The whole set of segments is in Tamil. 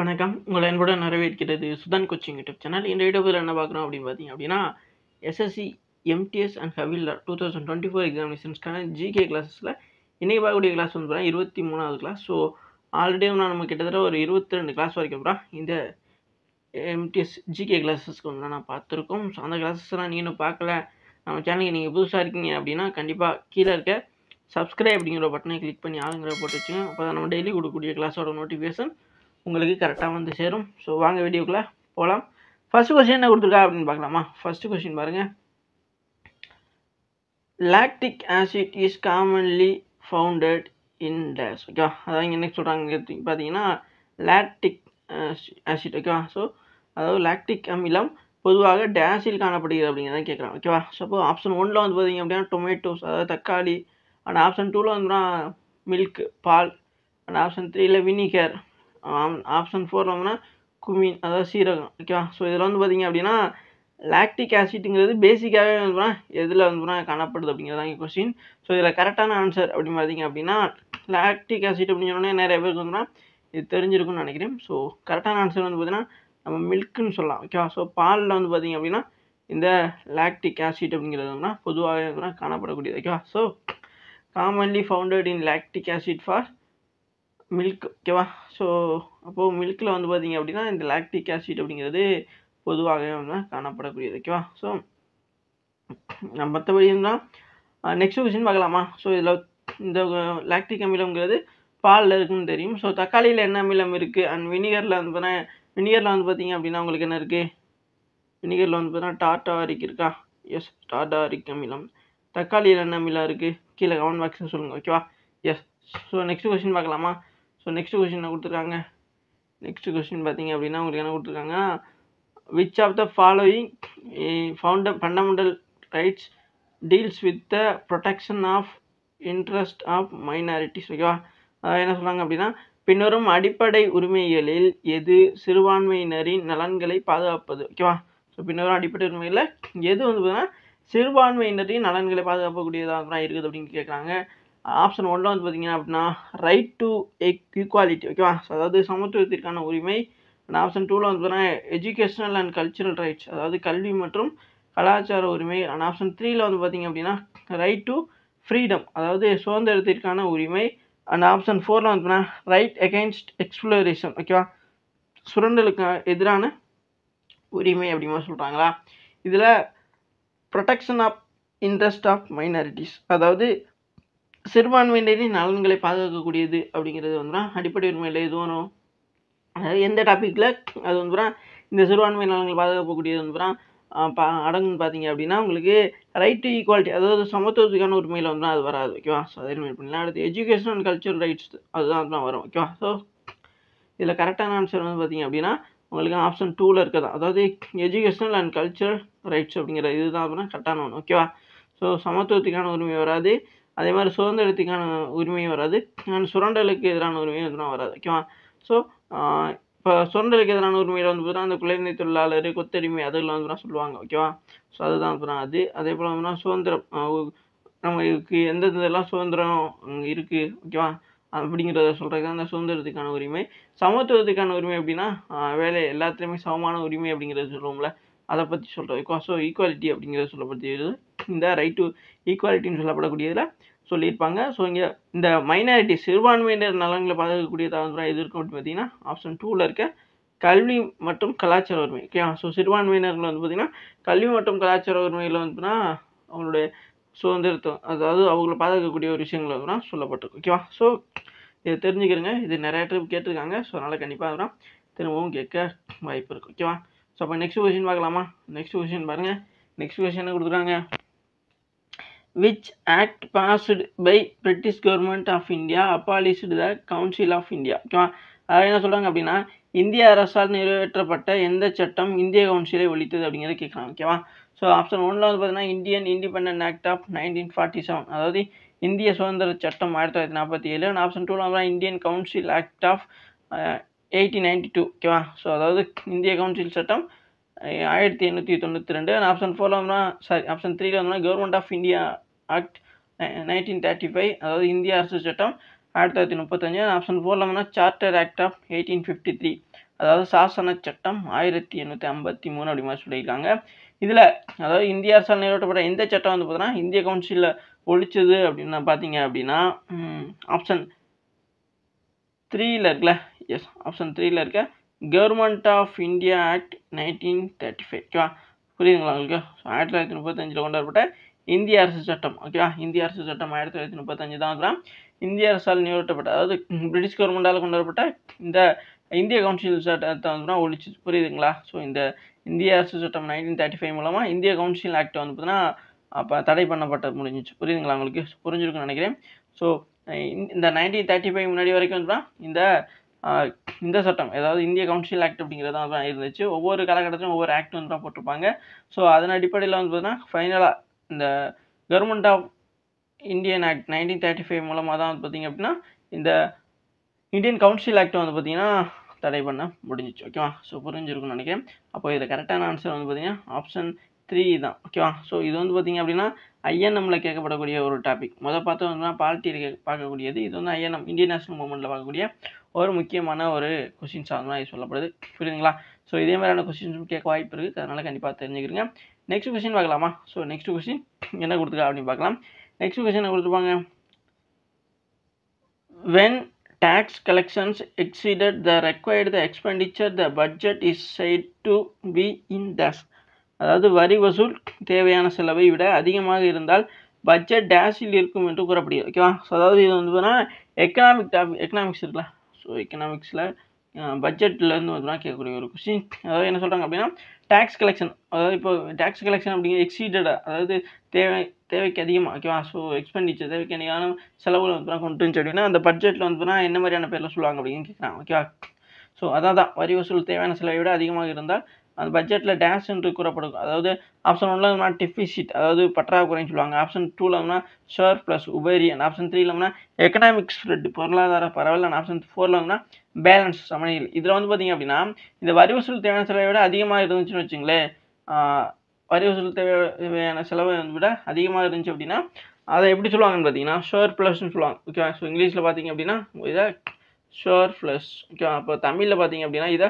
வணக்கம் உங்கள் அன்புடன் நிறைவேற்கிறது சுதன் கோச்சிங் யூடியூப் சேனல் இந்த வீடியோவில் என்ன பார்க்குறோம் அப்படின்னு பார்த்தீங்க அப்படின்னா எஸ்எஸ்சி எம்டிஎஸ் அண்ட் ஹவில்லர் டூ தௌசண்ட் டுவெண்ட்டி ஃபோர் எக்ஸாமினேஷன்ஸ்க்கான ஜிகே கிளாஸஸில் இன்றைக்கி பார்க்கக்கூடிய கிளாஸ் வந்து பார்த்தீங்கன்னா இருபத்தி மூணாவது கிளாஸ் ஸோ ஆல்ரெடி நான் நம்ம கிட்டத்தட்ட ஒரு இருபத்தி ரெண்டு கிளாஸ் வரைக்கும் அப்புறம் இந்த எம்டிஎஸ் ஜிகே கிளாஸஸ்க்கு வந்து நான் பார்த்துருக்கோம் ஸோ அந்த கிளாஸஸ்லாம் நீங்கள் இன்னும் பார்க்கல நம்ம சேனலுக்கு நீங்கள் புதுசாக இருக்கீங்க அப்படின்னா கண்டிப்பாக கீழே இருக்க சப்ஸ்கிரைப் அப்படிங்கிற பட்டனை கிளிக் பண்ணி ஆளுங்கிற போட்டு வச்சுக்கோங்க அப்போ தான் நம்ம டெய்லி கொடுக்கக்கூடிய கிளாஸோட நோட்டிஃபிகேஷன் உங்களுக்கு கரெக்டாக வந்து சேரும் ஸோ வாங்க வீடியோக்குள்ளே போகலாம் ஃபஸ்ட்டு கொஸ்டின் என்ன கொடுத்துருக்கா அப்படின்னு பார்க்கலாமா ஃபஸ்ட்டு கொஸ்டின் பாருங்கள் lactic acid is commonly founded in dash ஓகேவா அதாவது இங்கே என்ன சொல்கிறாங்க பார்த்தீங்கன்னா லாக்டிக் ஆசிட் ஓகேவா ஸோ அதாவது லாக்டிக் அமிலம் பொதுவாக டேஸில் காணப்படுகிறது அப்படிங்கிறத கேட்குறாங்க ஓகேவா ஸோ அப்போ ஆப்ஷன் ஒனில் வந்து பார்த்தீங்க அப்படின்னா டொமேட்டோஸ் அதாவது தக்காளி அண்ட் ஆப்ஷன் டூவில் வந்துன்னா மில்க் பால் அண்ட் ஆப்ஷன் த்ரீயில் வினிகர் ஆப்ஷன் ஃபோர் வந்தோம்னா குமின் அதாவது சீரகம் ஓகேவா ஸோ இதில் வந்து பார்த்திங்க அப்படின்னா லாக்டிக் ஆசிட்டுங்கிறது பேசிக்காகவே வந்து எதில் வந்து காணப்படுது அப்படிங்கிறதா இங்கே கொஸ்டின் ஸோ இதில் கரெக்டான ஆன்சர் அப்படின்னு பார்த்திங்க அப்படின்னா லாக்டிக் ஆசிட் அப்படின்னு சொன்னோன்னே நிறைய பேருக்கு வந்துன்னா இது தெரிஞ்சிருக்கும்னு நினைக்கிறேன் ஸோ கரெக்டான ஆன்சர் வந்து பார்த்திங்கன்னா நம்ம மில்க்குன்னு சொல்லலாம் ஓகேவா ஸோ பாலில் வந்து பார்த்திங்க அப்படின்னா இந்த லாக்டிக் ஆசிட் அப்படிங்கிறது வந்து பொதுவாகவே வந்து காணப்படக்கூடியது ஓகேவா so commonly founded in lactic acid for milk ஓகேவா ஸோ அப்போது மில்கில் வந்து பார்த்திங்க அப்படின்னா இந்த லாக்டிக் ஆசிட் அப்படிங்கிறது பொதுவாக காணப்படக்கூடியது ஓகேவா ஸோ மற்றபடி இருந்தால் நெக்ஸ்ட் கொஷின் பார்க்கலாமா ஸோ இதில் இந்த லாக்டிக் அமிலம்ங்கிறது பாலில் இருக்குன்னு தெரியும் ஸோ தக்காளியில் என்ன அமிலம் இருக்குது அண்ட் வினிகரில் வந்து பார்த்தீங்கன்னா வினிகரில் வந்து பார்த்திங்க அப்படின்னா உங்களுக்கு என்ன இருக்குது வினிகரில் வந்து டாட்டா டார்டாரிக் இருக்கா எஸ் டாட்டா அரிக் அமிலம் தக்காளியில் என்ன அமிலம் இருக்குது கீழே கவன் பாக்ஸில் சொல்லுங்கள் ஓகேவா எஸ் ஸோ நெக்ஸ்ட் கொஷின் பார்க்கலாமா ஸோ நெக்ஸ்ட் கொஷின் கொடுத்துருக்காங்க நெக்ஸ்ட் கொஸ்டின் பார்த்தீங்க அப்படின்னா உங்களுக்கு என்ன கொடுத்துருக்காங்க which of the following found fundamental rights deals with the protection of interest of minorities ஓகேவா என்ன சொல்கிறாங்க அப்படின்னா பின்வரும் அடிப்படை உரிமைகளில் எது சிறுபான்மையினரின் நலன்களை பாதுகாப்பது ஓகேவா ஸோ பின்வரும் அடிப்படை உரிமைகளில் எது வந்து பார்த்தீங்கன்னா சிறுபான்மையினரின் நலன்களை பாதுகாக்கக்கூடியதாக இருக்குது அப்படின்னு கேட்குறாங்க ஆப்ஷன் ஒன்றில் வந்து பார்த்தீங்கன்னா அப்படின்னா ரைட் டு ஈக்குவாலிட்டி ஓகேவா அதாவது சமத்துவத்திற்கான உரிமை அண்ட் ஆப்ஷன் டூவில் வந்து பார்த்தீங்கன்னா எஜுகேஷனல் அண்ட் கல்ச்சுரல் ரைட்ஸ் அதாவது கல்வி மற்றும் கலாச்சார உரிமை அண்ட் ஆப்ஷன் த்ரீயில் வந்து பார்த்தீங்க அப்படின்னா ரைட் டு ஃப்ரீடம் அதாவது சுதந்திரத்திற்கான உரிமை அண்ட் ஆப்ஷன் ஃபோரில் வந்து பார்த்தீங்கன்னா ரைட் எகெயின்ஸ்ட் எக்ஸ்ப்ளோரேஷன் ஓகேவா சுரண்டலுக்கு எதிரான உரிமை அப்படிமா சொல்கிறாங்களா இதில் protection of interest of minorities அதாவது சிறுபான்மையினரின் நலன்களை பாதுகாக்கக்கூடியது அப்படிங்கிறது வந்துன்னா அடிப்படை உரிமையில் எது வரும் அதாவது எந்த டாப்பிக்கில் அது வந்து இந்த சிறுபான்மை நலன்கள் பாதுகாக்கக்கூடியது வந்து பா அடங்குன்னு பார்த்தீங்க அப்படின்னா உங்களுக்கு ரைட் டு ஈக்குவாலிட்டி அதாவது சமத்துவத்துக்கான உரிமையில் வந்து அது வராது ஓகேவா ஸோ அதே மாதிரி பண்ணலாம் அடுத்து எஜுகேஷன் அண்ட் கல்ச்சரல் ரைட்ஸ் அதுதான் தான் வரும் ஓகேவா ஸோ இதில் கரெக்டான ஆன்சர் வந்து பார்த்தீங்க அப்படின்னா உங்களுக்கு ஆப்ஷன் டூவில் இருக்குது அதாவது எஜுகேஷனல் அண்ட் கல்ச்சரல் ரைட்ஸ் அப்படிங்கிற இதுதான் அப்படின்னா கரெக்டான ஒன்று ஓகேவா ஸோ சமத்துவத்துக்கான உரிமை வராது அதே மாதிரி சுதந்திரத்துக்கான உரிமையும் வராது அண்ட் சுரண்டலுக்கு எதிரான உரிமையும் எதுவும் வராது ஓகேவா ஸோ இப்போ சுரண்டலுக்கு எதிரான உரிமையில் வந்து பார்த்தீங்கன்னா அந்த குழந்தை தொழிலாளர் கொத்தடிமை அதெல்லாம் வந்து சொல்லுவாங்க ஓகேவா ஸோ அதுதான் அப்புறம் அது அதே போல் வந்து சுதந்திரம் நமக்கு இதெல்லாம் சுதந்திரம் இருக்குது ஓகேவா அப்படிங்கிறத சொல்கிறது அந்த சுதந்திரத்துக்கான உரிமை சமத்துவத்துக்கான உரிமை அப்படின்னா வேலை எல்லாத்துலேயுமே சமமான உரிமை அப்படிங்கிறது சொல்லுவோம்ல அதை பற்றி சொல்கிறோம் ஸோ ஈக்குவாலிட்டி அப்படிங்கிறத சொல்லப்படுகிறது இந்த ரைட் டு ஈக்குவாலிட்டின்னு சொல்லப்படக்கூடியதில் சொல்லியிருப்பாங்க ஸோ இங்கே இந்த மைனாரிட்டி சிறுபான்மையினர் நலன்களை பார்க்கக்கூடிய தகவல் எது இருக்கும் அப்படின்னு பார்த்தீங்கன்னா ஆப்ஷன் டூவில் இருக்க கல்வி மற்றும் கலாச்சார உரிமை ஓகே ஸோ சிறுபான்மையினர்கள் வந்து பார்த்திங்கன்னா கல்வி மற்றும் கலாச்சார உரிமையில் வந்துன்னா அவங்களுடைய சுதந்திரத்தம் அதாவது அவங்கள பாதுகாக்கக்கூடிய ஒரு விஷயங்கள் வந்து சொல்லப்பட்டிருக்கு ஓகேவா ஸோ இதை தெரிஞ்சுக்கிறேங்க இது நிறைய ட்ரிப் கேட்டிருக்காங்க ஸோ அதனால் கண்டிப்பாக திரும்பவும் கேட்க வாய்ப்பு இருக்குது ஓகேவா ஸோ அப்போ நெக்ஸ்ட் கொஷின் பார்க்கலாமா நெக்ஸ்ட் கொஷின் பாருங்கள் நெக்ஸ்ட் கொஷின் என்ன கொடுக்குறாங்க which act passed by British government of India abolished the council of India ஓகேவா அதாவது என்ன சொல்கிறாங்க அப்படின்னா இந்திய அரசால் நிறைவேற்றப்பட்ட எந்த சட்டம் இந்திய கவுன்சிலை ஒழித்தது அப்படிங்கிறத கேட்குறாங்க ஓகேவா ஸோ ஆப்ஷன் ஒன்றில் வந்து பார்த்தீங்கன்னா Indian independent act of nineteen forty seven அதாவது இந்திய சுதந்திர சட்டம் ஆயிரத்தி தொள்ளாயிரத்தி நாற்பத்தி ஏழு அண்ட் ஆப்ஷன் டூவில் வந்து Indian council act of eighteen ninety two ஓகேவா ஸோ அதாவது இந்திய கவுன்சில் சட்டம் ஆயிரத்தி எண்ணூற்றி தொண்ணூற்றி ரெண்டு அண்ட் ஆப்ஷன் ஃபோரில் வந்தோம்னா சாரி ஆப்ஷன் த்ரீயில் வந்தோம்னா government of India act nineteen thirty five அதாவது இந்திய அரசு சட்டம் ஆயிரத்தி தொள்ளாயிரத்தி முப்பத்தஞ்சு ஆப்ஷன் ஃபோரில் வந்தோம்னா charter act of eighteen fifty three அதாவது சாசன சட்டம் ஆயிரத்தி எண்ணூற்றி ஐம்பத்தி மூணு அப்படி மாதிரி சொல்லியிருக்காங்க இதில் அதாவது இந்திய அரசால் நிறைவேற்றப்பட்ட எந்த சட்டம் வந்து பார்த்தோன்னா இந்திய கவுன்சிலில் ஒழிச்சது அப்படின்னு பார்த்தீங்க அப்படின்னா ஆப்ஷன் த்ரீயில் இருக்குல்ல எஸ் ஆப்ஷன் த்ரீயில் இருக்க government of India act nineteen thirty five ஓகேவா புரியுதுங்களா உங்களுக்கு ஸோ ஆயிரத்தி தொள்ளாயிரத்தி முப்பத்தஞ்சில் கொண்டாடப்பட்ட இந்திய அரசு சட்டம் ஓகேவா இந்திய அரசு சட்டம் ஆயிரத்தி தொள்ளாயிரத்தி முப்பத்தஞ்சு தான் இருக்கலாம் இந்திய அரசால் நிறுவட்டப்பட்ட அதாவது பிரிட்டிஷ் கவர்மெண்டால் கொண்டாடப்பட்ட இந்த இந்திய கவுன்சில் சட்டத்தை வந்து ஒழிச்சு புரியுதுங்களா ஸோ இந்த இந்திய அரசு சட்டம் நைன்டீன் தேர்ட்டி ஃபைவ் மூலமாக இந்திய கவுன்சில் ஆக்ட் வந்து பார்த்தீங்கன்னா அப்போ தடை பண்ணப்பட்டது முடிஞ்சிச்சு புரியுதுங்களா உங்களுக்கு புரிஞ்சிருக்குன்னு நினைக்கிறேன் ஸோ இந்த நைன்டீன் தேர்ட்டி ஃபைவ் முன்னாடி வரைக்கும் வந்து இந்த இந்த சட்டம் ஏதாவது இந்திய கவுன்சில் ஆக்ட் அப்படிங்கிறது தான் இருந்துச்சு ஒவ்வொரு காலகட்டத்திலும் ஒவ்வொரு ஆக்ட் வந்து போட்டிருப்பாங்க ஸோ அதன் அடிப்படையில் வந்து பார்த்தீங்கன்னா ஃபைனலாக இந்த government of Indian act nineteen thirty five மூலமாக தான் வந்து பார்த்திங்க அப்படின்னா இந்த இந்தியன் கவுன்சில் ஆக்ட் வந்து பார்த்திங்கன்னா தடை பண்ண முடிஞ்சிச்சு ஓகேவா ஸோ புரிஞ்சிருக்கும்னு நினைக்கிறேன் அப்போ இதில் கரெக்டான ஆன்சர் வந்து பார்த்திங்கன்னா ஆப்ஷன் த்ரீ தான் ஓகேவா ஸோ இது வந்து பார்த்திங்க அப்படின்னா ஐஎன்எம்மில் கேட்கப்படக்கூடிய ஒரு டாபிக் மொதல் பார்த்தோம் வந்து பார்ட்டியில் பார்க்கக்கூடியது இது வந்து ஐஎன்எம் இந்தியன் நேஷனல் மூமெண்ட்டில் பார்க்கக்கூடிய ஒரு முக்கியமான ஒரு கொஷின்ஸாக இது சொல்லப்படுது புரியுதுங்களா ஸோ இதே மாதிரியான கொஸ்டின்ஸும் கேட்க வாய்ப்பு இருக்குது அதனால் கண்டிப்பாக தெரிஞ்சுக்கிறீங்க நெக்ஸ்ட் கொஷின் பார்க்கலாமா ஸோ நெக்ஸ்ட் கொஷின் என்ன கொடுத்துருக்கா அப்படின்னு பார்க்கலாம் நெக்ஸ்ட் என்ன கொடுத்துருப்பாங்க when tax collections exceeded the required the expenditure the budget is said to be in dash அதாவது வரி வசூல் தேவையான செலவை விட அதிகமாக இருந்தால் பட்ஜெட் டேஷில் இருக்கும் என்று கூறப்படுகிறது ஓகேவா ஸோ அதாவது இது வந்து பார்த்தீங்கன்னா எக்கனாமிக் டாபிக் எக்கனாமிக்ஸ் இருக்குல்ல ஸோ எக்கனாமிக்ஸில் பட்ஜெட்லேருந்து தான் கேட்கக்கூடிய ஒரு கொஸ்டின் அதாவது என்ன சொல்கிறாங்க அப்படின்னா டேக்ஸ் கலெக்ஷன் அதாவது இப்போ டேக்ஸ் கலெக்ஷன் அப்படிங்கிற எக்ஸீடடாக அதாவது தேவை தேவைக்கு அதிகமாக ஓகேவா ஸோ எக்ஸ்பெண்டிச்சர் தேவைக்கு அதிகமான செலவுகள் வந்து கொண்டு வந்துச்சு அப்படின்னா அந்த பட்ஜெட்டில் வந்து என்ன மாதிரியான பேரில் சொல்லுவாங்க அப்படின்னு கேட்குறாங்க ஓகேவா ஸோ அதான் தான் வரி வசூல் தேவையான செலவை விட அதிகமாக இருந்தால் அந்த பட்ஜெட்டில் டேஷ் என்று கூறப்படும் அதாவது ஆப்ஷன் ஒன்ல இருந்தால் அதாவது பற்றாக்குறைன்னு சொல்லுவாங்க ஆப்ஷன் டூவில் இருந்தா ஷோர் ப்ளஸ் உபேரியன் ஆப்ஷன் த்ரீ இல்லாமல் எக்கனாமிக் ஸ்ப்ரெட் பொருளாதார பரவல் அண்ட் ஆப்ஷன் ஃபோரில் இருந்தா பேலன்ஸ் சமநிலை இதில் வந்து பார்த்தீங்க அப்படின்னா இந்த வரி வசூல் தேவையான செலவை விட அதிகமாக இருந்துச்சுன்னு வச்சுங்களேன் வரி வசூல் தேவையான செலவை விட அதிகமாக இருந்துச்சு அப்படின்னா அதை எப்படி சொல்லுவாங்கன்னு பார்த்தீங்கன்னா ஷோர் ப்ளஸ்னு சொல்லுவாங்க ஓகேவா ஸோ இங்கிலீஷில் பார்த்தீங்க அப்படின்னா இதை ஷோர் ப்ளஸ் ஓகேவா அப்போ தமிழில் பார்த்தீங்க அப்படின்னா இதை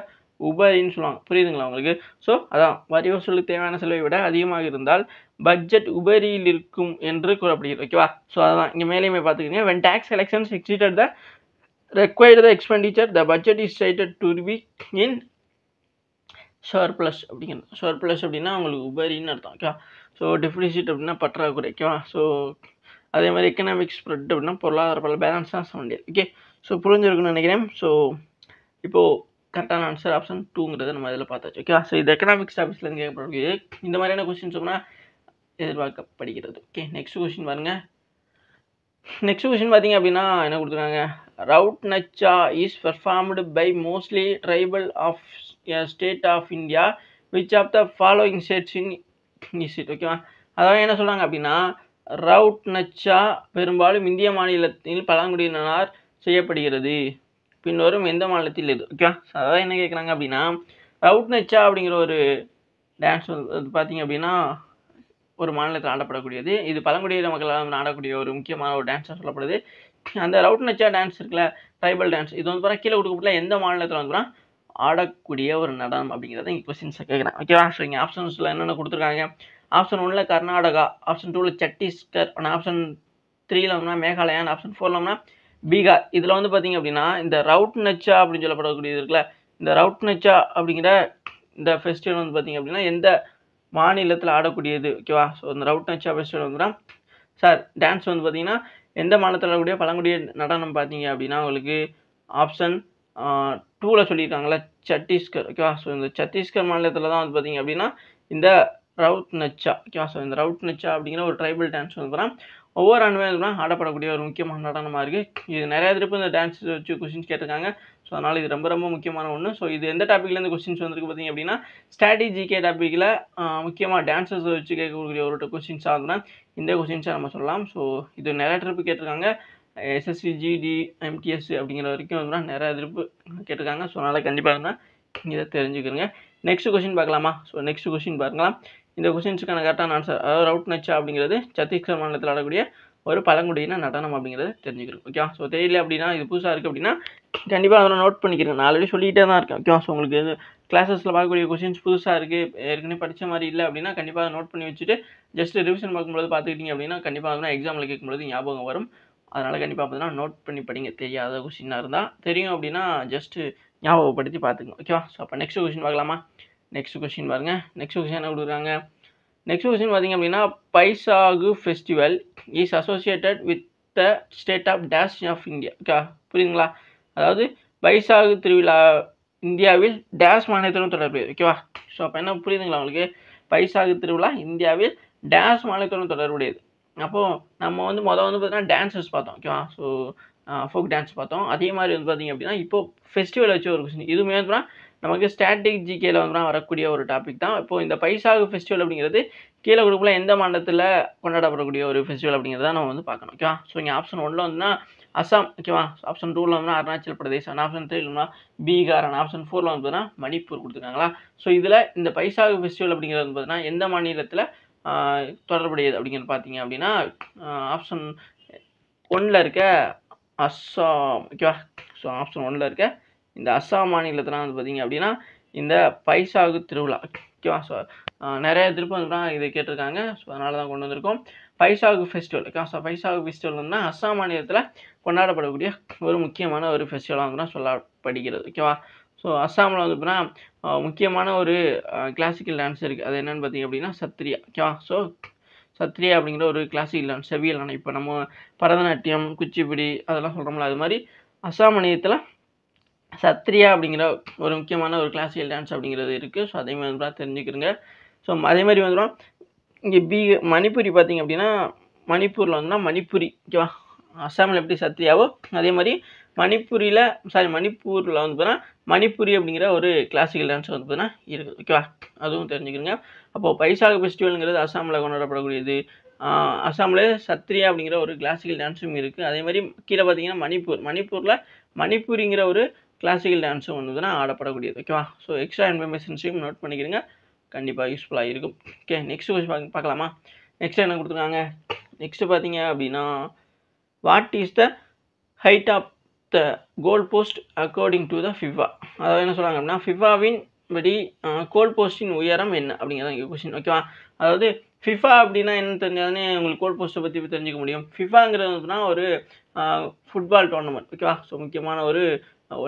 உபரின்னு சொல்லுவாங்க புரியுதுங்களா உங்களுக்கு ஸோ அதான் வரி வசூலுக்கு தேவையான செலவை விட அதிகமாக இருந்தால் பட்ஜெட் உபரியில் இருக்கும் என்று கூறப்படுகிறது ஓகேவா ஸோ அதான் இங்கே மேலேயுமே பார்த்துக்கிங்க when tax collections exceeded the required the expenditure the budget is cited to be in surplus அப்படிங்கிறது ஷோர் ப்ளஸ் அப்படின்னா உங்களுக்கு உபரின்னு அர்த்தம் ஓகேவா ஸோ டெஃபினிசிட் அப்படின்னா பற்றாக்குறை ஓகேவா ஸோ அதே மாதிரி எக்கனாமிக் ஸ்ப்ரெட் அப்படின்னா பொருளாதார பல பேலன்ஸ் தான் சொல்ல முடியாது ஓகே ஸோ புரிஞ்சிருக்குன்னு நினைக்கிறேன் ஸோ இப்போது கரெக்டான ஆன்சர் ஆப்ஷன் டூங்கிறத நம்ம இதில் பார்த்தாச்சு ஓகே ஸோ இது எக்கனாமிக்ஸ் டாபிக்ஸ்லேருந்து கேட்கப்படுது இந்த மாதிரியான கொஸ்டின் சொன்னால் எதிர்பார்க்கப்படுகிறது ஓகே நெக்ஸ்ட் கொஸ்டின் பாருங்கள் நெக்ஸ்ட் கொஸ்டின் பார்த்தீங்க அப்படின்னா என்ன கொடுத்துருக்காங்க Raut Nacha is performed by mostly tribal of state of India which of the following states in is it ஓகேவா அதாவது என்ன சொல்கிறாங்க அப்படின்னா ரவுட் நச்சா பெரும்பாலும் இந்திய மாநிலத்தில் பழங்குடியினார் செய்யப்படுகிறது பின்வரும் எந்த மாநிலத்தில் இது ஓகே அதாவது என்ன கேட்குறாங்க அப்படின்னா ரவுட் நெச்சா அப்படிங்கிற ஒரு டான்ஸ் வந்து பார்த்தீங்க அப்படின்னா ஒரு மாநிலத்தில் ஆடப்படக்கூடியது இது பழங்குடியின மக்களால் ஆடக்கூடிய ஒரு முக்கியமான ஒரு டான்ஸாக சொல்லப்படுது அந்த ரவுட் நெச்சா டான்ஸ் இருக்குல்ல ட்ரைபல் டான்ஸ் இது வந்து பார்த்தா கீழே கொடுக்கப்பட்ட எந்த மாநிலத்தில் வந்து ஆடக்கூடிய ஒரு நடனம் அப்படிங்கிறத இங்கே கொஸ்டின்ஸை கேட்குறேன் ஓகேவா ஸோ இங்கே ஆப்ஷன்ஸில் என்னென்ன கொடுத்துருக்காங்க ஆப்ஷன் ஒன்றில் கர்நாடகா ஆப்ஷன் டூவில் சத்தீஸ்கர் ஆப்ஷன் த்ரீல மேঘாலயான் ஆப்ஷன் ஃபோர்லம்னா பீகார் இதில் வந்து பார்த்திங்க அப்படின்னா இந்த ரவுட் நச்சா அப்படின்னு சொல்லப்படக்கூடியது இருக்குல்ல இந்த ரவுட் நச்சா அப்படிங்கிற இந்த ஃபெஸ்டிவல் வந்து பார்த்திங்க அப்படின்னா எந்த மாநிலத்தில் ஆடக்கூடியது ஓகேவா ஸோ இந்த ரவுட் நச்சா ஃபெஸ்டிவல் வந்து சார் டான்ஸ் வந்து பார்த்திங்கன்னா எந்த மாநிலத்தில் ஆடக்கூடிய பழங்குடிய நடனம் பார்த்தீங்க அப்படின்னா உங்களுக்கு ஆப்ஷன் டூவில் சொல்லியிருக்காங்களா சத்தீஸ்கர் ஓகேவா ஸோ இந்த சத்தீஸ்கர் மாநிலத்தில் தான் வந்து பார்த்திங்க அப்படின்னா இந்த ரவுட் நச்சா ஓகேவா ஸோ இந்த ரவுட் நச்சா அப்படிங்கிற ஒரு ட்ரைபல் டான்ஸ் வந்து ஒவ்வொரு அனுமதிகளும் ஆடப்படக்கூடிய ஒரு முக்கியமான நடனமாக இருக்குது இது நிறையா திருப்பி இந்த டான்ஸ் வச்சு கொஷின்ஸ் கேட்டிருக்காங்க ஸோ அதனால் இது ரொம்ப ரொம்ப முக்கியமான ஒன்று ஸோ இது எந்த டாப்பிக்லேருந்து கொஸ்டின்ஸ் வந்திருக்கு பார்த்தீங்க அப்படின்னா ஸ்ட்ராட்டஜிகே டாப்பிக்கில் முக்கியமாக டான்ஸஸ் வச்சு கேட்கக்கூடிய ஒரு கொஸ்டின்ஸ் ஆகுதுன்னா இந்த கொஸ்டின்ஸாக நம்ம சொல்லலாம் ஸோ இது நிறையா ட்ரிப்பு கேட்டிருக்காங்க எஸ்எஸ்சி ஜிடி எம்டிஎஸ் அப்படிங்கிற வரைக்கும் வந்துனா நிறையா திருப்பு கேட்டிருக்காங்க ஸோ அதனால் கண்டிப்பாக இருந்தால் இதை தெரிஞ்சுக்கிறேங்க நெக்ஸ்ட் கொஷின் பார்க்கலாமா ஸோ நெக்ஸ்ட் கொஸ்டின் பார்க்கலாம் இந்த கொஷின்ஸுக்கான கரெக்டான ஆன்சர் அதாவது ரவுட் நச்சா அப்படிங்கிறது சத்தீஸ்கர் மாநிலத்தில் ஆடக்கூடிய ஒரு பழங்குடியின நடனம் அப்படிங்கிறது தெரிஞ்சுக்கிறோம் ஓகே ஸோ தெரியல அப்படின்னா இது புதுசாக இருக்குது அப்படின்னா கண்டிப்பாக அதை நோட் பண்ணிக்கிறேன் நான் ஆல்ரெடி சொல்லிகிட்டே தான் இருக்கேன் ஓகே ஸோ உங்களுக்கு இது கிளாஸஸில் பார்க்கக்கூடிய கொஷின்ஸ் புதுசாக இருக்குது ஏற்கனவே படித்த மாதிரி இல்லை அப்படின்னா கண்டிப்பாக அதை நோட் பண்ணி வச்சுட்டு ஜஸ்ட் ரிவிஷன் பார்க்கும்போது பார்த்துக்கிட்டிங்க அப்படின்னா கண்டிப்பாக அதெல்லாம் எக்ஸாமில் கேட்கும்போது ஞாபகம் வரும் அதனால் கண்டிப்பாக பார்த்தீங்கன்னா நோட் பண்ணி படிங்க தெரியாத கொஷினாக இருந்தால் தெரியும் அப்படின்னா ஜஸ்ட்டு ஞாபகப்படுத்தி பார்த்துக்கோங்க ஓகேவா ஸோ அப்போ நெக்ஸ்ட் கொஷின் பார்க்கலாமா நெக்ஸ்ட் கொஷின் பாருங்கள் நெக்ஸ்ட் கொஷின் என்ன கொடுக்குறாங்க நெக்ஸ்ட் கொஷின் பார்த்திங்க அப்படின்னா Baisagu festival is associated with the state of dash of India புரியுதுங்களா அதாவது பைசாகு திருவிழா இந்தியாவில் டேஷ் மாநிலத்திலும் தொடர்பு ஓகேவா ஸோ அப்போ என்ன புரியுதுங்களா உங்களுக்கு பைசாகு திருவிழா இந்தியாவில் டேஷ் மாநிலத்திலும் தொடர்புடையது அப்போது நம்ம வந்து மொதல் வந்து பார்த்தீங்கன்னா டான்ஸஸ் பார்த்தோம் ஓகேவா ஸோ ஃபோக் டான்ஸ் பார்த்தோம் அதே மாதிரி வந்து பார்த்திங்க அப்படின்னா இப்போது ஃபெஸ்டிவல் வச்சு ஒரு கொஸ்டின் இதுவுமே வந்து நமக்கு ஸ்டாட்டிக் ஜிகேல வந்து வரக்கூடிய ஒரு டாபிக் தான் இப்போது இந்த பைசாகு ஃபெஸ்டிவல் அப்படிங்கிறது கீழே குரூப்பில் எந்த மாநிலத்தில் கொண்டாடப்படக்கூடிய ஒரு ஃபெஸ்டிவல் அப்படிங்கிறத நம்ம வந்து பார்க்கணும் ஓகேவா ஸோ இங்கே ஆப்ஷன் ஒன்றில் வந்துன்னா அசாம் ஓகேவா ஆப்ஷன் டூவில் வந்து Arunachal Pradesh and option three இல்லைனா பீகார் அண்ட் ஆப்ஷன் ஃபோரில் வந்து பார்த்தீங்கன்னா மணிப்பூர் கொடுத்துருக்காங்களா ஸோ இதில் இந்த பைசாகு ஃபெஸ்டிவல் அப்படிங்கிறது வந்து பார்த்தீங்கன்னா எந்த மாநிலத்தில் தொடர்புடையது அப்படிங்கிறது பார்த்தீங்க அப்படின்னா ஆப்ஷன் ஒன்னில் இருக்க அஸ்ஸாம் ஓகேவா ஸோ ஆப்ஷன் ஒன்ல இருக்க இந்த அஸ்ஸாம் மாநிலத்தில் வந்து பார்த்தீங்க அப்படின்னா இந்த பைசாகு திருவிழா ஓகேவா ஸோ நிறைய திருப்பலாம் இதை கேட்டிருக்காங்க ஸோ அதனால தான் கொண்டு வந்திருக்கோம் Baisagu festival okay so Baisagu வந்து அஸ்ஸாம் மாநிலத்தில் கொண்டாடப்படக்கூடிய ஒரு முக்கியமான ஒரு ஃபெஸ்டிவலாக வந்து சொல்லப்படுகிறது ஓகேவா ஸோ அஸ்ஸாமில் வந்து பார்த்தீங்கன்னா முக்கியமான ஒரு கிளாசிக்கல் டான்ஸ் இருக்குது அது என்னென்னு பார்த்திங்க அப்படின்னா சத்ரியா ஓகேவா ஸோ சத்ரியா அப்படிங்கிற ஒரு கிளாசிக்கல் டான்ஸ் செவியல் இப்போ நம்ம பரதநாட்டியம் குச்சிப்பிடி அதெல்லாம் சொல்கிறோம்ல அது மாதிரி அஸ்ஸாம் மாநிலத்தில் சத்ரியா அப்படிங்கிற ஒரு முக்கியமான ஒரு கிளாசிக்கல் டான்ஸ் அப்படிங்கிறது இருக்குது ஸோ அதே மாதிரி தான் தெரிஞ்சுக்கிறங்க ஸோ அதே மாதிரி வந்துடும் இங்கே பி மணிப்பூரி பார்த்திங்க அப்படின்னா மணிப்பூரில் வந்து மணிப்பூரி ஓகேவா அஸ்ஸாமில் எப்படி சத்ரியாவோ அதே மாதிரி மணிப்பூரியில் சாரி மணிப்பூரில் வந்து பார்த்தீங்கன்னா மணிப்பூரி அப்படிங்கிற ஒரு கிளாசிக்கல் டான்ஸ் வந்து பார்த்தீங்கன்னா இருக்குது ஓகேவா அதுவும் தெரிஞ்சுக்கிறோங்க அப்போது பைசாக ஃபெஸ்டிவலுங்கிறது அஸ்ஸாமில் கொண்டாடப்படக்கூடியது அஸ்ஸாமில் சத்ரியா அப்படிங்கிற ஒரு கிளாசிக்கல் டான்ஸும் இருக்குது அதே மாதிரி கீழே பார்த்தீங்கன்னா மணிப்பூர் மணிப்பூரில் மணிப்பூரிங்கிற ஒரு கிளாசிக்கல் டான்ஸும் வந்ததுன்னா ஆடப்படக்கூடியது ஓகேவா ஸோ எக்ஸ்ட்ரா இன்ஃபர்மேஷன்ஸையும் நோட் பண்ணிக்கிறீங்க கண்டிப்பாக யூஸ்ஃபுல்லாக இருக்கும் ஓகே நெக்ஸ்ட் கொஸ்டின் பார்க்கலாமா நெக்ஸ்ட் என்ன கொடுத்துருக்காங்க நெக்ஸ்ட்டு பார்த்தீங்க அப்படின்னா what is the height of the goal post according to the FIFA அதாவது என்ன சொல்கிறாங்க அப்படின்னா ஃபிஃபாவின் படி கோல் போஸ்டின் உயரம் என்ன அப்படிங்கிறதா இங்கே கொஸ்டின் ஓகேவா அதாவது ஃபிஃபா அப்படின்னா என்ன தெரிஞ்சாலுமே உங்களுக்கு கோல் போஸ்ட்டை பற்றி தெரிஞ்சுக்க முடியும் ஃபிஃபாங்கிறதுனா ஒரு ஃபுட்பால் டோர்னமெண்ட் ஓகேவா ஸோ முக்கியமான ஒரு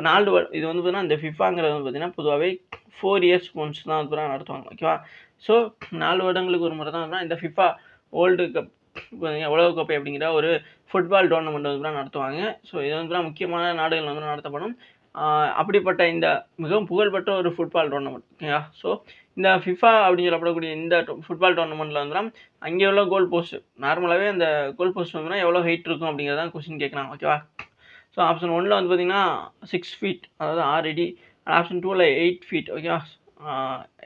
நாலு இது வந்து பார்த்தீங்கன்னா இந்த ஃபிஃபாங்கிறது வந்து பார்த்திங்கன்னா பொதுவாகவே ஃபோர் இயர்ஸ் ஒன்ஸ் தான் வந்து நடத்துவாங்க ஓகேவா ஸோ நாலு வருடங்களுக்கு ஒரு முறை தான் இந்த ஃபிஃபா வேர்ல்டு கப் உலக கோப்பை அப்படிங்கிற ஒரு ஃபுட்பால் டோர்னமெண்ட் வந்து நடத்துவாங்க ஸோ இது வந்து முக்கியமான நாடுகள் வந்து நடத்தப்படும் அப்படிப்பட்ட இந்த மிகவும் புகழ்பெற்ற ஒரு ஃபுட்பால் டோர்னமெண்ட் ஓகேங்களா ஸோ இந்த ஃபிஃபா அப்படின்னு சொல்லப்படக்கூடிய இந்த ஃபுட்பால் டோர்னமெண்ட்டில் வந்து அங்கே உள்ள கோல் போஸ்ட் நார்மலாகவே அந்த கோல் போஸ்ட் வந்து எவ்வளோ ஹைட் இருக்கும் அப்படிங்கிறதான் கொஸ்டின் கேட்குறாங்க ஓகேவா ஸோ ஆப்ஷன் ஒன்னில் வந்து பார்த்திங்கன்னா சிக்ஸ் ஃபீட் அதாவது ஆறு அடி ஆப்ஷன் டூவில் எயிட் ஃபீட் ஓகேவா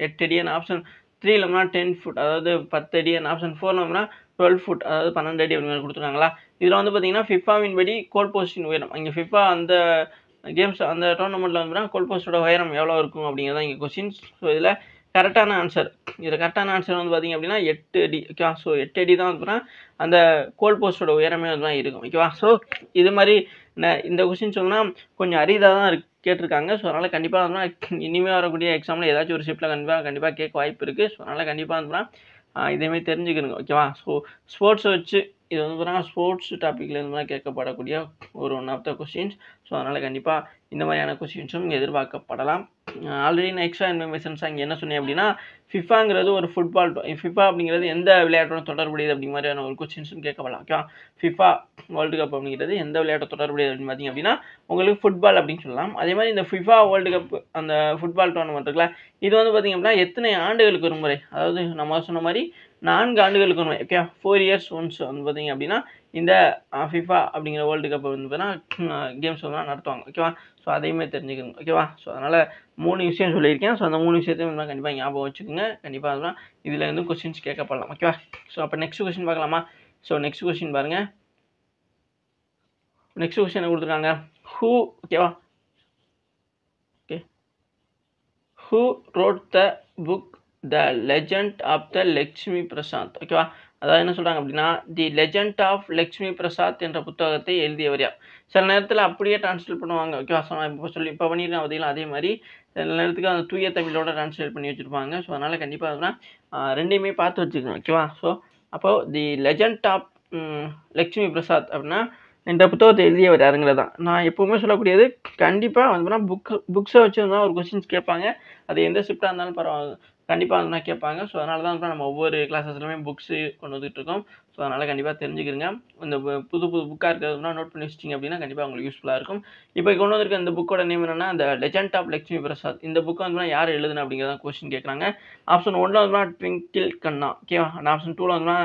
எட்டு அடி அண்ட் ஆப்ஷன் த்ரீ நம்மனா டென் ஃபுட் அதாவது பத்து அடி அண்ட் ஆப்ஷன் ஃபோர் நம்மனா டுவெல் ஃபுட் அதாவது பன்னெண்டு அடி அப்படிங்கிற கொடுத்துருக்காங்களா இதில் வந்து பார்த்திங்கன்னா ஃபிஃபாவின் படி கோல் போஸ்டின் உயரம் இங்கே ஃபிஃபா அந்த கேம்ஸ் அந்த டோர்னமெண்ட்டில் வந்து கோல் போஸ்டோட உயரம் எவ்வளோ இருக்கும் அப்படிங்கிறதான் இங்கே கொஸ்டின்ஸ் ஸோ இதில் கரெக்டான ஆன்சர் இது கரெக்டான ஆன்சர் வந்து பார்த்திங்க அப்படின்னா எட்டு அடி ஓகேவா ஸோ எட்டு அடி தான் வந்து அந்த கோல் போஸ்டோட உயரமே வந்து தான் இருக்கும் ஓகேவா ஸோ இது மாதிரி நான் இந்த கொஷின் சொன்னால் கொஞ்சம் அரிதாக தான் இருக்கு கேட்டிருக்காங்க ஸோ அதனால் கண்டிப்பாக வந்து இனிமேல் வரக்கூடிய எக்ஸாமில் ஏதாச்சும் ஒரு ஷிஃப்ட்டில் கண்டிப்பாக கண்டிப்பாக கேட்க வாய்ப்பு இருக்குது ஸோ அதனால் கண்டிப்பாக வந்து இதேமாரி தெரிஞ்சுக்கணுங்க ஓகேவா ஸோ ஸ்போர்ட்ஸ் வச்சு இது வந்து பார்த்தீங்கன்னா ஸ்போர்ட்ஸ் டாப்பிக்கில் இந்த மாதிரி கேட்கப்படக்கூடிய ஒரு one of the questions so அதனால் கண்டிப்பாக இந்த மாதிரியான கொஸ்டின்ஸும் எதிர்பார்க்கப்படலாம் ஆல்ரெடி நான் எக்ஸ்ட்ரா இன்ஃபர்மேஷன்ஸ் அங்கே என்ன சொன்னேன் அப்படின்னா ஃபிஃபாங்கிறது ஒரு ஃபுட்பால் ஃபிஃபா அப்படிங்கிறது எந்த விளையாட்டோட தொடர்புடையது அப்படி மாதிரியான ஒரு கொஸ்டின்ஸும் கேட்கப்படலாம் ஓகே ஃபிஃபா வேர்ல்டு கப் அப்படிங்கிறது எந்த விளையாட்டை தொடர்புடையது அப்படின்னு பார்த்தீங்க அப்படின்னா உங்களுக்கு ஃபுட்பால் அப்படின்னு சொல்லலாம் அதே மாதிரி இந்த ஃபிஃபா வேர்ல்டு கப் அந்த ஃபுட்பால் டோர்னமெண்ட் இருக்குல்ல இது வந்து பார்த்திங்க அப்படின்னா எத்தனை ஆண்டுகளுக்கு ஒரு முறை அதாவது நம்ம சொன்ன மாதிரி நான்கு ஆண்டுகளுக்கு ஒன்று ஓகே ஃபோர் இயர்ஸ் ஒன்ஸ் வந்து பார்த்தீங்க அப்படின்னா இந்த ஃபிஃபா அப்படிங்கிற வேர்ல்டு கப் வந்து பார்த்தீங்கன்னா கேம்ஸ் வந்து நடத்துவாங்க ஓகேவா ஸோ அதையுமே தெரிஞ்சுக்கணும் ஓகேவா ஸோ அதனால் மூணு விஷயம் சொல்லியிருக்கேன் ஸோ அந்த மூணு விஷயத்தையும் கண்டிப்பாக ஞாபகம் வச்சுக்கோங்க கண்டிப்பாக அதெல்லாம் இதில் இருந்து கொஸ்டின்ஸ் கேட்கப்படலாம் ஓகேவா ஸோ அப்போ நெக்ஸ்ட் கொஸ்டின் பார்க்கலாமா ஸோ நெக்ஸ்ட் கொஸ்டின் பாருங்கள் நெக்ஸ்ட் கொஸ்டின் கொடுத்துருக்காங்க ஹூ ஓகேவா okay who wrote the book the legend of the Lakshmi Prasad ஓகேவா அதாவது என்ன சொல்கிறாங்க அப்படின்னா the legend of Lakshmi Prasad என்ற புத்தகத்தை எழுதியவர் யார் சில நேரத்தில் அப்படியே டிரான்ஸ்லேட் பண்ணுவாங்க ஓகேவா இப்போ சொல்லி இப்போ பண்ணியிருக்கேன் அவதியில் அதே மாதிரி சில நேரத்துக்கு அந்த தூய தமிழோட டிரான்ஸ்லேட் பண்ணி வச்சுருப்பாங்க ஸோ அதனால் கண்டிப்பாக அதுனா ரெண்டையுமே பார்த்து வச்சுக்கணும் ஓகேவா ஸோ அப்போது the legend of Lakshmi Prasad அப்படின்னா இந்த புத்தகத்தை எழுதியவர் யாருங்கிறது தான் நான் எப்போவுமே சொல்லக்கூடியது கண்டிப்பாக வந்து புக் புக்ஸை வச்சுருந்தா ஒரு கொஸ்டின்ஸ் கேட்பாங்க அது எந்த ஷிஃப்டாக இருந்தாலும் பரவாயில்ல கண்டிப்பாக அதெல்லாம் கேட்பாங்க ஸோ அதனால தான் நம்ம ஒவ்வொரு கிளாஸஸ்லையுமே புக்ஸு கொண்டு வந்துகிட்டு இருக்கோம் ஸோ அதனால் கண்டிப்பாக தெரிஞ்சுக்கிறங்க இந்த புது புது புக்காக இருக்கிறதுனா நோட் பண்ணி வச்சிட்டிங்க அப்படின்னா கண்டிப்பாக உங்களுக்கு யூஸ்ஃபுல்லாக இருக்கும் இப்போ கொண்டு வந்திருக்க இந்த புக்கோட நேம் என்னன்னா அந்த லெஜண்ட் ஆஃப் லட்சுமி பிரசாத் இந்த புக்கு வந்து யார் எழுதுனா அப்படிங்கிறதான் கொஸ்டின் கேட்குறாங்க ஆப்ஷன் ஒன்றில் வந்து ட்விங்கிள் கண்ணா ஓகேவா ஆப்ஷன் டூவில் வந்து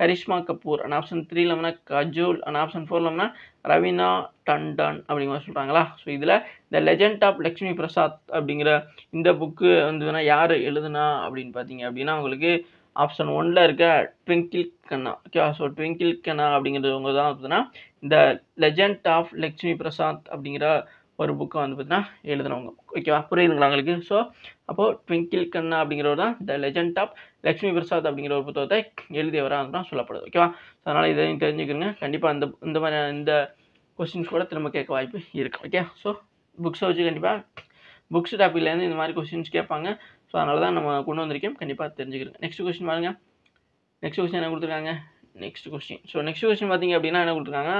Karisma Kapoor and option three இல்லாமனா கஜோல் அண்ட் ஆப்ஷன் ஃபோர் இல்லாமனா ரவினா டண்டன் அப்படிங்கிற சொல்கிறாங்களா ஸோ இதில் the legend of Lakshmi Prasad அப்படிங்கிற இந்த புக்கு வந்ததுன்னா யார் எழுதுனா அப்படின்னு பார்த்தீங்க அப்படின்னா உங்களுக்கு ஆப்ஷன் ஒன்ல இருக்க ட்விங்கில் கண்ணா ஓகேவா ஸோ ட்விங்கில் கண்ணா அப்படிங்கிறது உங்களுக்கு தான் இந்த லெஜண்ட் ஆஃப் லக்ஷ்மி பிரசாத் அப்படிங்கிற ஒரு புக்கை வந்து பார்த்தீங்கன்னா எழுதுனவங்க ஓகேவா புரியுதுங்களா உங்களுக்கு ஸோ அப்போது ட்விங்கிள் கண்ணா அப்படிங்கிறவர் தான் the legend of Lakshmi Prasad அப்படிங்கிற ஒரு புத்தகத்தை எழுதியவராக தான் சொல்லப்படுது ஓகேவா அதனால் இதையும் தெரிஞ்சுக்கிறங்க கண்டிப்பாக அந்த இந்த மாதிரி இந்த கொஸ்டின்ஸ் கூட திரும்ப கேட்க வாய்ப்பு இருக்குது ஓகே ஸோ புக்ஸை வச்சு கண்டிப்பாக புக்ஸ் டாப்பிக்லேருந்து இந்த மாதிரி கொஸ்டின்ஸ் கேட்பாங்க ஸோ அதனால தான் நம்ம கொண்டு வந்திருக்கோம் கண்டிப்பாக தெரிஞ்சுக்கிறேன் நெக்ஸ்ட் கொஸ்டின் பாருங்கள் நெக்ஸ்ட் கொஸ்டின் என்ன கொடுத்துருக்காங்க next question so next question பார்த்திங்க அப்படின்னா என்ன கொடுத்துருக்காங்க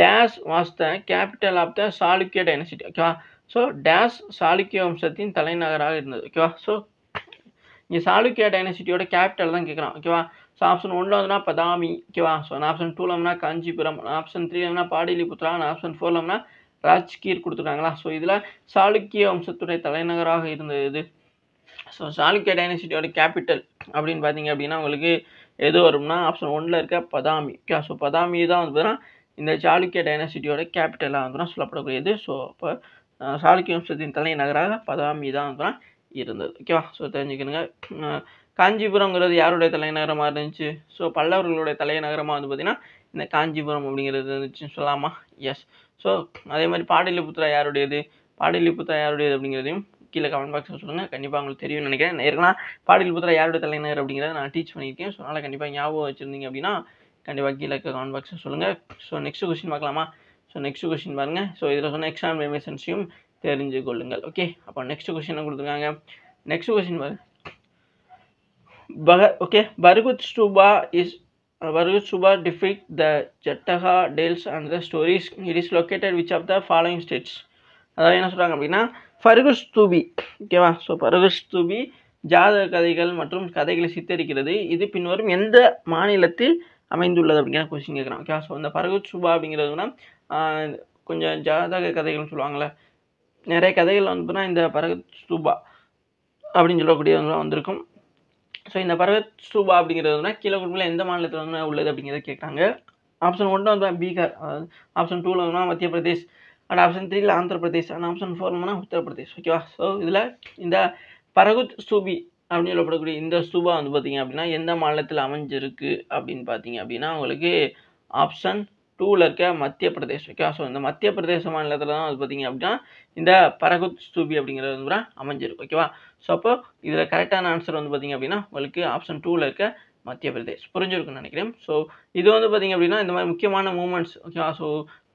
this was the capital of the Chalukya dynasty ஓகேவா ஸோ டேஸ் சாளுக்கிய வம்சத்தின் தலைநகராக இருந்தது ஓகேவா ஸோ இங்கே சாளுக்கிய டைனசிட்டியோட கேபிட்டல் தான் கேட்குறான் ஓகேவா ஸோ ஆப்ஷன் ஒன்றில் வந்துனா பதாமி ஓகேவா ஸோ ஆப்ஷன் டூவில் வந்தா காஞ்சிபுரம் ஆப்ஷன் த்ரீ வந்தா பாடலிபுத்ரா ஆப்ஷன் ஃபோரில் வந்துனா ராஜ்கீர் கொடுத்துருக்காங்களா ஸோ இதில் சாளுக்கிய வம்சத்துடைய தலைநகராக இருந்தது இது ஸோ சாளுக்கிய டைனசிட்டியோட கேபிட்டல் அப்படின்னு பார்த்தீங்க அப்படின்னா உங்களுக்கு எது வரும்னா ஆப்ஷன் ஒன்றில் இருக்க பதாமி ஓகே ஸோ பதாமி தான் வந்து இந்த சாளுக்கிய டைனாசிட்டியோட கேபிட்டலாக வந்து சொல்லப்படக்கூடியது ஸோ இப்போ சாளுக்கிய வம்சத்தின் தலைநகராக தான் வந்து இருந்தது ஓகேவா ஸோ தெரிஞ்சுக்கணுங்க காஞ்சிபுரங்கிறது யாருடைய தலைநகரமாக இருந்துச்சு ஸோ பல்லவர்களுடைய தலைநகரமாக வந்து பார்த்திங்கன்னா இந்த காஞ்சிபுரம் அப்படிங்கிறது இருந்துச்சுன்னு சொல்லலாமா எஸ் ஸோ அதே மாதிரி பாடலிபுத்திரா யாருடையது பாடலிபுத்திரா யாருடையது அப்படிங்கிறதையும் கீழே கமெண்ட் பாக்ஸில் சொல்லுங்கள் கண்டிப்பாக உங்களுக்கு தெரியும்னு நினைக்கிறேன் ஏற்கனவே பாடலிபுத்திரா யாருடைய தலைநகர் அப்படிங்கிறத நான் டீச் பண்ணியிருக்கேன் ஸோ அதனால் கண்டிப்பாக ஞாபகம் வச்சுருந்தீங்க அப்படின்னா கண்டிப்பாக கீழே இருக்க கமெண்ட் பாக்ஸில் சொல்லுங்கள் ஸோ நெக்ஸ்ட் கொஸ்டின் பார்க்கலாமா ஸோ நெக்ஸ்ட் கொஸ்டின் பாருங்கள் ஸோ இதில் சொன்ன எக்ஸாம் ரிமிஷன்ஸையும் தெரிஞ்சு கொள்ளுங்கள் ஓகே அப்போ நெக்ஸ்ட் கொஸ்டினை கொடுத்துருக்காங்க நெக்ஸ்ட் கொஸ்டின் பாருங்கள் பக okay Bharhut stupa is Bharhut stupa depict the Jataka tales and the stories it is located which of the following states அதாவது என்ன சொல்கிறாங்க அப்படின்னா ஃபர்குஸ் தூபி ஓகேவா ஸோ ஃபர்குஸ் தூபி ஜாதக கதைகள் மற்றும் கதைகளை சித்தரிக்கிறது இது பின்வரும் எந்த மாநிலத்தில் அமைந்துள்ளது அப்படிங்கிற கொஸ்டின் கேட்குறான் ஓகே ஸோ இந்த பரகத் சுபா அப்படிங்கிறதுனா கொஞ்சம் ஜாதக கதைகள்னு சொல்லுவாங்கள்ல நிறைய கதைகள் வந்து இந்த பரகத் சுபா அப்படின்னு சொல்லக்கூடியவங்களாம் வந்திருக்கும் ஸோ இந்த பரகத் சுபா அப்படிங்கிறது வந்து கீழே குடும்பம் எந்த மாநிலத்தில் வந்து உள்ளது அப்படிங்கிறத கேட்குறாங்க ஆப்ஷன் ஒன்று வந்து பீகார் ஆப்ஷன் டூவில் வந்து மத்திய பிரதேஷ் அண்ட் ஆப்ஷன் த்ரீல Andhra Pradesh and option four வந்து உத்தரப்பிரதேஷ் ஓகேவா ஸோ இதில் இந்த பரகுத் சூபி அப்படின்னு சொல்லப்படக்கூடிய இந்த ஸ்தூபா வந்து பார்த்திங்க அப்படின்னா எந்த மாநிலத்தில் அமைஞ்சிருக்கு அப்படின்னு பார்த்தீங்க அப்படின்னா உங்களுக்கு ஆப்ஷன் டூவில் இருக்க மத்திய பிரதேஷ் ஓகே ஸோ இந்த மத்திய பிரதேச மாநிலத்தில் தான் வந்து பார்த்திங்க அப்படின்னா இந்த பரகுத் ஸ்தூபி அப்படிங்கிறது வந்து அமைஞ்சிருக்கு ஓகேவா ஸோ அப்போ இதில் கரெக்டான ஆன்சர் வந்து பார்த்திங்க அப்படின்னா உங்களுக்கு ஆப்ஷன் டூவில் இருக்க மத்திய பிரதேஷ் புரிஞ்சிருக்குன்னு நினைக்கிறேன் ஸோ இது வந்து பார்த்திங்க அப்படின்னா இந்த மாதிரி முக்கியமான மூமெண்ட்ஸ் ஓகேவா ஸோ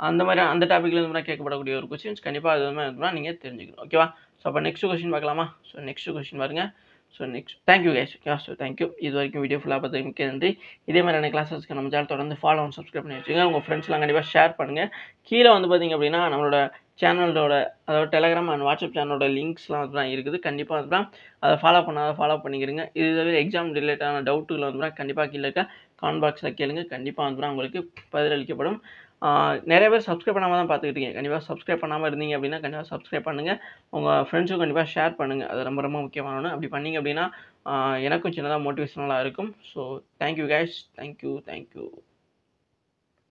அந்த மாதிரி அந்த டாப்பிக்கில் இருந்து கேட்கப்படக்கூடிய ஒரு கொஸ்டின்ஸ் கண்டிப்பாக அது மாதிரி நீங்கள் தெரிஞ்சுக்கணும் ஓகேவா ஸோ அப்போ நெக்ஸ்ட் கொஸ்டின் பார்க்கலாமா ஸோ நெக்ஸ்ட் கொஸ்டின் பாருங்கள் so next thank you guys okay so thank you இது வரைக்கும் வீடியோ ஃபுல்லாக பார்த்து மிக்க நன்றி இதே மாதிரியான கிளாஸஸ்க்கு நம்ம சேனல் தொடர்ந்து ஃபாலோ அண்ட் சப்ஸ்கிரைப் பண்ணி வச்சுக்கோங்க உங்கள் ஃப்ரெண்ட்ஸ்லாம் கண்டிப்பாக ஷேர் பண்ணுங்கள் கீழே வந்து பார்த்திங்க அப்படின்னா நம்மளோட சேனலோட அதாவது டெலகிராம் அண்ட் வாட்ஸ்அப் சேனலோட லிங்க்ஸ்லாம் வந்து தான் இருக்குது கண்டிப்பாக வந்து தான் அதை ஃபாலோ பண்ணாத ஃபாலோ பண்ணிக்கிறீங்க இது தவிர எக்ஸாம் ரிலேட்டடான டவுட்டுகளை வந்து தான் கண்டிப்பாக கீழே இருக்க கான் பாக்ஸில் கேளுங்க கண்டிப்பாக வந்து தான் உங்களுக்கு பதிலளிக்கப்படும் நிறைய பேர் சப்ஸ்கிரைப் பண்ணாமல் தான் பார்த்துக்கிட்டு இருக்கீங்க கண்டிப்பாக சப்ஸ்கிரைப் பண்ணாமல் இருந்தீங்க அப்படின்னா கண்டிப்பாக சப்ஸ்கிரைப் பண்ணுங்கள் உங்கள் ஃப்ரெண்ட்ஸும் கண்டிப்பாக ஷேர் பண்ணுங்கள் அது ரொம்ப ரொம்ப முக்கியமான ஒன்று அப்படி பண்ணிங்க அப்படின்னா எனக்கும் சின்னதாக மோட்டிவேஷனலாக இருக்கும் so thank you guys thank you thank you